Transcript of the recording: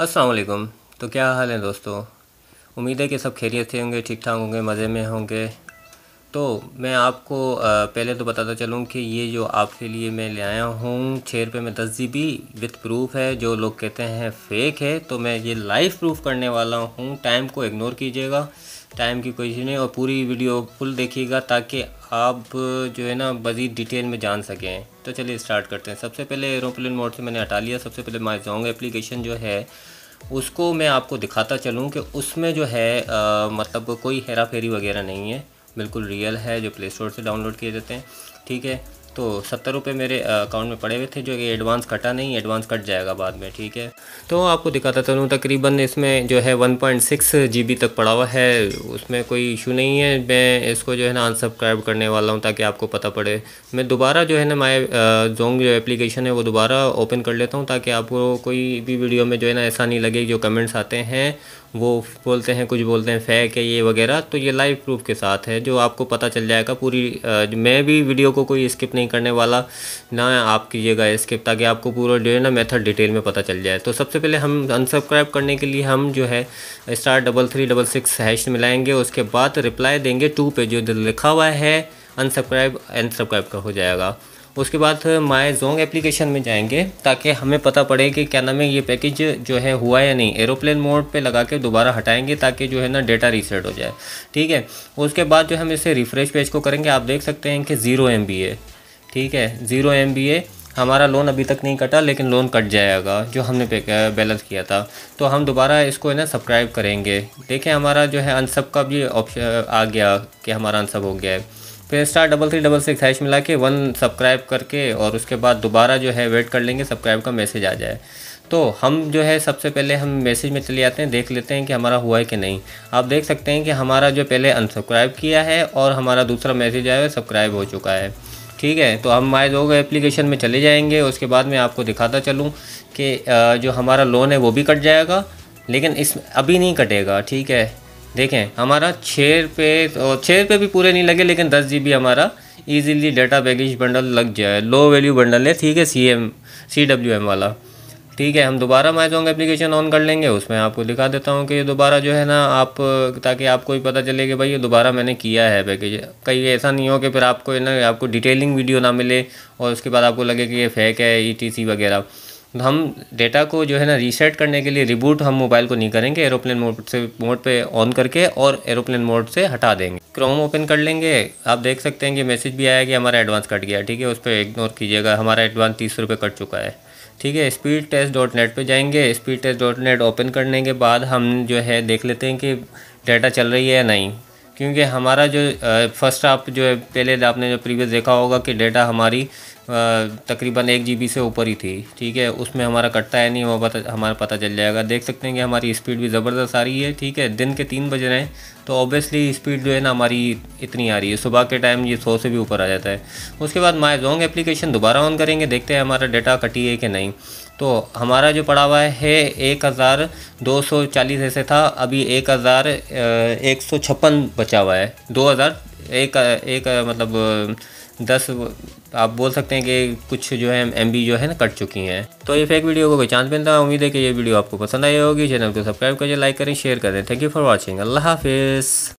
असलकुम तो क्या हाल है दोस्तों उम्मीद है कि सब खैरियत से होंगे ठीक ठाक होंगे मज़े में होंगे तो मैं आपको पहले तो बताता चलूँ कि ये जो आपके लिए मैं ले आया हूँ छः रुपये में दस जी बी विथ प्रूफ है जो लोग कहते हैं फेक है तो मैं ये लाइव प्रूफ करने वाला हूँ टाइम को इग्नोर कीजिएगा टाइम की कोई नहीं और पूरी वीडियो फुल देखिएगा ताकि आप जो है ना मज़ीद डिटेल में जान सकें तो चलिए स्टार्ट करते हैं सबसे पहले एरोप्लेन मोड से मैंने हटा लिया सबसे पहले माई जॉन्ग एप्लीकेशन जो है उसको मैं आपको दिखाता चलूँ कि उसमें जो है आ, मतलब कोई हेरा फेरी वगैरह नहीं है बिल्कुल रियल है जो प्ले स्टोर से डाउनलोड किए जाते हैं ठीक है तो सत्तर रुपये मेरे अकाउंट में पड़े हुए थे जो कि एडवांस कटा नहीं एडवांस कट जाएगा बाद में ठीक है तो आपको दिखाता चलूँ तकरीबन इसमें जो है one point six G B तक पड़ा हुआ है उसमें कोई इशू नहीं है मैं इसको जो है ना अनसब्सक्राइब करने वाला हूँ ताकि आपको पता पड़े मैं दोबारा जो है ना माई जोंग जो एप्लीकेशन है वो दोबारा ओपन कर लेता हूँ ताकि आपको कोई भी वीडियो में जो है ना ऐसा नहीं लगे जो कमेंट्स आते हैं वो बोलते हैं कुछ बोलते हैं फेक है ये वगैरह तो ये लाइव प्रूफ के साथ है जो आपको पता चल जाएगा पूरी मैं भी वीडियो को कोई स्किप नहीं करने वाला ना आप कीजिएगा स्किप ताकि आपको पूरा जो है ना मेथड डिटेल में पता चल जाए तो सबसे पहले हम अनसब्सक्राइब करने के लिए हम जो है star double three double six hash मिलाएंगे उसके बाद रिप्लाई देंगे टू पे जो लिखा हुआ है अनसब्सक्राइब अनसब्सक्राइब का हो जाएगा उसके बाद माई जोंग एप्लीकेशन में जाएंगे ताकि हमें पता पड़े कि क्या नाम है ये पैकेज जो है हुआ या नहीं एरोप्लेन मोड पे लगा के दोबारा हटाएंगे ताकि जो है ना डेटा रीसेट हो जाए ठीक है उसके बाद जो हम इसे रिफ़्रेश पेज को करेंगे आप देख सकते हैं कि ज़ीरो एम है ठीक है ज़ीरो एम हमारा लोन अभी तक नहीं कटा लेकिन लोन कट जाएगा जो हमने बैलेंस किया था तो हम दोबारा इसको है ना सब्सक्राइब करेंगे देखें हमारा जो है अनसब का भी ऑप्शन आ गया कि हमारा अनसब हो गया है फिर star double three double six hash मिला के वन सब्सक्राइब करके और उसके बाद दोबारा जो है वेट कर लेंगे सब्सक्राइब का मैसेज आ जाए तो हम जो है सबसे पहले हम मैसेज में चले जाते हैं देख लेते हैं कि हमारा हुआ है कि नहीं आप देख सकते हैं कि हमारा जो पहले अनसब्सक्राइब किया है और हमारा दूसरा मैसेज आया है सब्सक्राइब हो चुका है ठीक है तो हम माए लोग एप्लीकेशन में चले जाएंगे उसके बाद मैं आपको दिखाता चलूँ कि जो हमारा लोन है वो भी कट जाएगा लेकिन इस अभी नहीं कटेगा ठीक है देखें हमारा छः रुपये और छः रुपये भी पूरे नहीं लगे लेकिन दस जी हमारा ईजीली डाटा पैकेज बंडल लग जाए लो वैल्यू बंडल है ठीक है C M C W M वाला ठीक है हम दोबारा माई सॉन्ग एप्लीकेशन ऑन कर लेंगे उसमें आपको दिखा देता हूँ कि दोबारा जो है ना आप ताकि आपको ही पता चले कि भाई ये दोबारा मैंने किया है पैकेज कहीं ऐसा नहीं हो कि फिर आपको ना आपको डिटेलिंग वीडियो ना मिले और उसके बाद आपको लगे कि ये फेक है ई टी सी वगैरह तो हम डेटा को जो है ना रीसेट करने के लिए रिबूट हम मोबाइल को नहीं करेंगे एरोप्लेन मोड से मोड पे ऑन करके और एरोप्लेन मोड से हटा देंगे क्रोम ओपन कर लेंगे आप देख सकते हैं कि मैसेज भी आया कि हमारा एडवांस कट गया ठीक है उस पर इग्नोर कीजिएगा हमारा एडवांस तीस रुपये कट चुका है ठीक है स्पीड टेस्ट डॉट नेट पर जाएंगे speed test dot net open करने के बाद हम जो है देख लेते हैं कि डेटा चल रही है या नहीं क्योंकि हमारा जो फर्स्ट आप जो है पहले आपने जो प्रीवियस देखा होगा कि डेटा हमारी तकरीबन एक जी से ऊपर ही थी ठीक है उसमें हमारा कटता है नहीं वो पता हमारा पता चल जाएगा देख सकते हैं कि हमारी स्पीड भी ज़बरदस्त आ रही है ठीक है दिन के तीन बज रहे हैं तो ऑब्वियसली स्पीड जो है ना हमारी इतनी आ रही है सुबह के टाइम ये सौ से भी ऊपर आ जाता है उसके बाद माए जोंग एप्लीकेशन दोबारा ऑन करेंगे देखते हैं हमारा डेटा कटी है कि नहीं तो हमारा जो पड़ा हुआ है एक हज़ार दो सौ चालीस ऐसे था अभी एक हज़ार एक सौ छप्पन बचा हुआ है दो हज़ार एक एक मतलब दस आप बोल सकते हैं कि कुछ जो है एम जो है ना कट चुकी हैं तो ये फेक वीडियो को कोई चांस बनता उम्मीद है कि ये वीडियो आपको पसंद आई होगी चैनल को सब्सक्राइब करें लाइक करें शेयर करें थैंक यू फॉर वॉचिंग अल्लाह हाफिज़